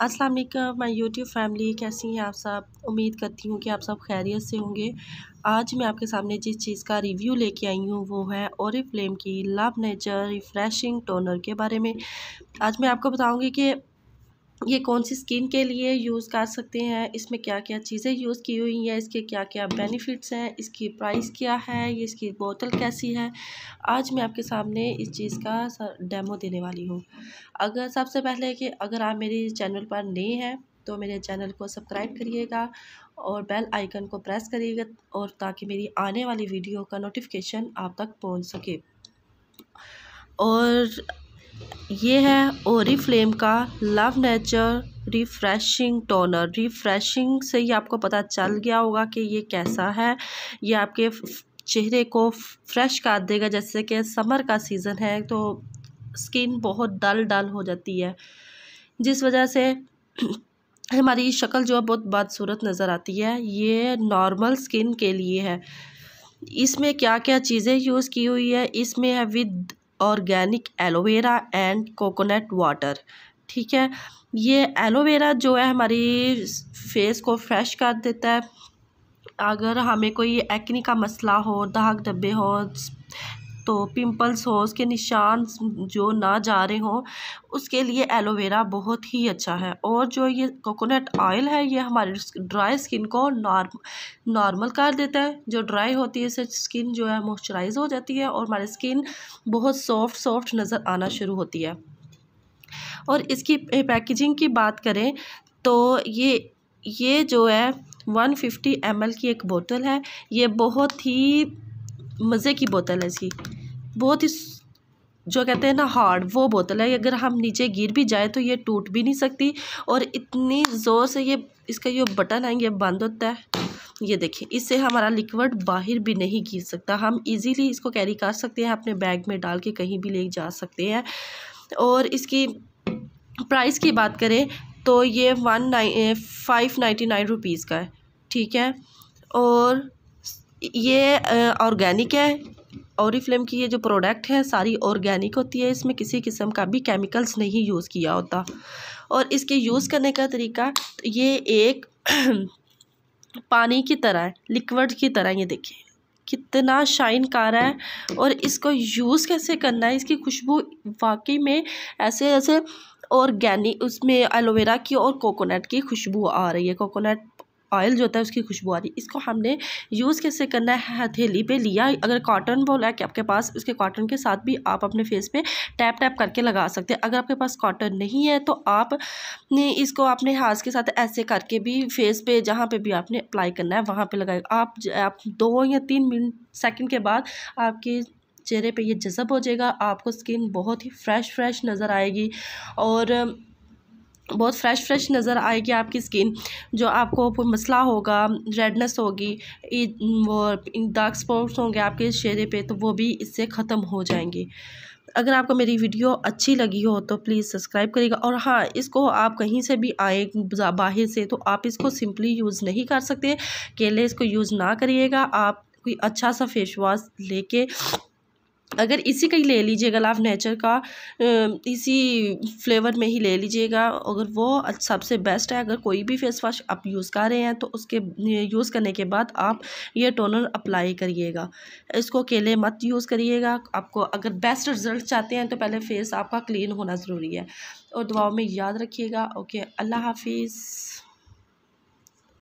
अस्सलाम वालेकुम my YouTube family कैसी हैं आप सब उम्मीद करती हूँ कि आप सब खैरियत से होंगे आज मैं आपके सामने जिस चीज़ का रिव्यू लेके आई हूँ वो है और फ्लेम की लव नेचर रिफ़्रेशिंग टोनर के बारे में आज मैं आपको बताऊँगी कि ये कौन सी स्किन के लिए यूज़ कर सकते हैं इसमें क्या क्या चीज़ें यूज़ की हुई हैं इसके क्या क्या बेनिफिट्स हैं इसकी प्राइस क्या है ये इसकी बोतल कैसी है आज मैं आपके सामने इस चीज़ का डेमो देने वाली हूँ अगर सबसे पहले कि अगर आप मेरे चैनल पर नए हैं तो मेरे चैनल को सब्सक्राइब करिएगा और बेल आइकन को प्रेस करिएगा और ताकि मेरी आने वाली वीडियो का नोटिफिकेशन आप तक पहुँच सके और ये है ओरी फ्लेम का love nature refreshing toner refreshing से ही आपको पता चल गया होगा कि ये कैसा है ये आपके चेहरे को फ्रेश कर देगा जैसे कि समर का सीज़न है तो स्किन बहुत डल डल हो जाती है जिस वजह से हमारी शक्ल जो है बहुत बदसूरत नज़र आती है ये नॉर्मल स्किन के लिए है इसमें क्या क्या चीज़ें यूज़ की हुई है इसमें है with organic aloe vera and coconut water ठीक है ये एलोवेरा जो है हमारी फेस को फ्रेश कर देता है अगर हमें कोई एक्नी का मसला हो दाग धब्बे हो तो पिंपल्स हो उसके निशान जो ना जा रहे हों उसके लिए एलोवेरा बहुत ही अच्छा है और जो ये कोकोनट ऑयल है ये हमारी ड्राई स्किन को नॉर्म नॉर्मल कर देता है जो ड्राई होती है इससे स्किन जो है मॉइस्चराइज हो जाती है और हमारी स्किन बहुत सॉफ्ट सॉफ्ट नज़र आना शुरू होती है और इसकी पैकेजिंग की बात करें तो ये ये जो है 150 ml की एक बोतल है ये बहुत ही मज़े की बोतल है इसकी बहुत ही जो कहते हैं ना हार्ड वो बोतल है अगर हम नीचे गिर भी जाए तो ये टूट भी नहीं सकती और इतनी ज़ोर से ये इसका ये बटन है ये बंद होता है ये देखिए इससे हमारा लिक्विड बाहर भी नहीं गिर सकता हम इजीली इसको कैरी कर सकते हैं अपने बैग में डाल के कहीं भी ले जा सकते हैं और इसकी प्राइस की बात करें तो ये one nine five ninety nine rupees का है ठीक है और ये ऑर्गेनिक है और फ्लेम की ये जो प्रोडक्ट है सारी ऑर्गेनिक होती है इसमें किसी किस्म का भी केमिकल्स नहीं यूज़ किया होता और इसके यूज़ करने का तरीका ये एक पानी की तरह है लिक्विड की तरह ये देखिए कितना शाइन कर रहा है और इसको यूज़ कैसे करना है इसकी खुशबू वाकई में ऐसे ऐसे ऑर्गेनिक उसमें एलोवेरा की और कोकोनट की खुशबू आ रही है कोकोनट ऑयल जो होता है उसकी खुशबू आ रही इसको हमने यूज़ कैसे करना है हथेली पे लिया अगर कॉटन बॉल है कि आपके पास उसके कॉटन के साथ भी आप अपने फेस पे टैप टैप करके लगा सकते हैं अगर आपके पास कॉटन नहीं है तो आप ने इसको अपने हाथ के साथ ऐसे करके भी फेस पे जहाँ पे भी आपने अप्लाई करना है वहाँ पर लगाए आप, आप दो या तीन मिनट सेकेंड के बाद आपके चेहरे पर यह जज़ब हो जाएगा आपको स्किन बहुत ही फ्रेश फ्रेश नज़र आएगी और बहुत फ्रेश फ्रेश नज़र आएगी आपकी स्किन जो आपको मसला होगा रेडनेस होगी वो डार्क स्पॉट्स होंगे आपके चेहरे पे तो वो भी इससे ख़त्म हो जाएंगे अगर आपको मेरी वीडियो अच्छी लगी हो तो प्लीज़ सब्सक्राइब करिएगा और हाँ इसको आप कहीं से भी आए बाहर से तो आप इसको सिंपली यूज़ नहीं कर सकते केले इसको यूज़ ना करिएगा आप कोई अच्छा सा फेस वॉश लेके अगर इसी का ही ले लीजिएगा आप नेचर का इसी फ्लेवर में ही ले लीजिएगा अगर वो सबसे बेस्ट है अगर कोई भी फेस वाश आप यूज़ कर रहे हैं तो उसके यूज़ करने के बाद आप ये टोनर अप्लाई करिएगा इसको अकेले मत यूज़ करिएगा आपको अगर बेस्ट रिजल्ट चाहते हैं तो पहले फेस आपका क्लीन होना ज़रूरी है और दुआओं में याद रखिएगा ओके अल्लाह हाफिज़